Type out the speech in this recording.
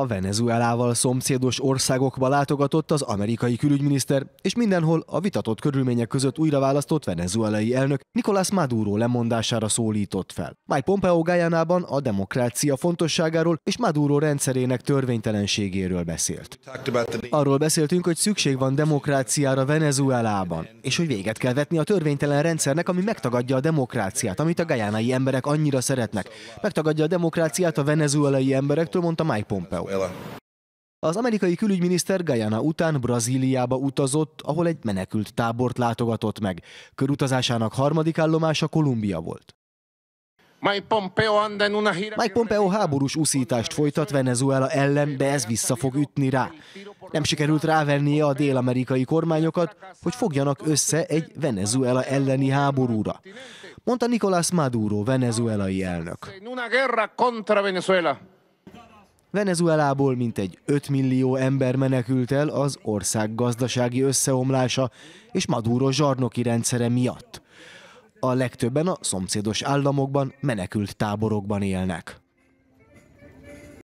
a Venezuelával szomszédos országokba látogatott az amerikai külügyminiszter, és mindenhol a vitatott körülmények között újraválasztott venezuelai elnök Nicolás Maduro lemondására szólított fel. Mike Pompeo Guyánában a demokrácia fontosságáról és Maduro rendszerének törvénytelenségéről beszélt. Arról beszéltünk, hogy szükség van demokráciára Venezuelában, és hogy véget kell vetni a törvénytelen rendszernek, ami megtagadja a demokráciát, amit a gajánai emberek annyira szeretnek. Megtagadja a demokráciát a venezuelai emberektől, mondta Mike Pompeo. Venezuela. Az amerikai külügyminiszter Guyana után Brazíliába utazott, ahol egy menekült tábort látogatott meg. Körutazásának harmadik állomása Kolumbia volt. Mike Pompeo háborús úszítást folytat Venezuela ellen, de ez vissza fog ütni rá. Nem sikerült rávennie a dél-amerikai kormányokat, hogy fogjanak össze egy Venezuela elleni háborúra, mondta Nicolás Maduro, venezuelai elnök. Venezuelából mintegy 5 millió ember menekült el az ország gazdasági összeomlása és Maduro zsarnoki rendszere miatt. A legtöbben a szomszédos államokban menekült táborokban élnek.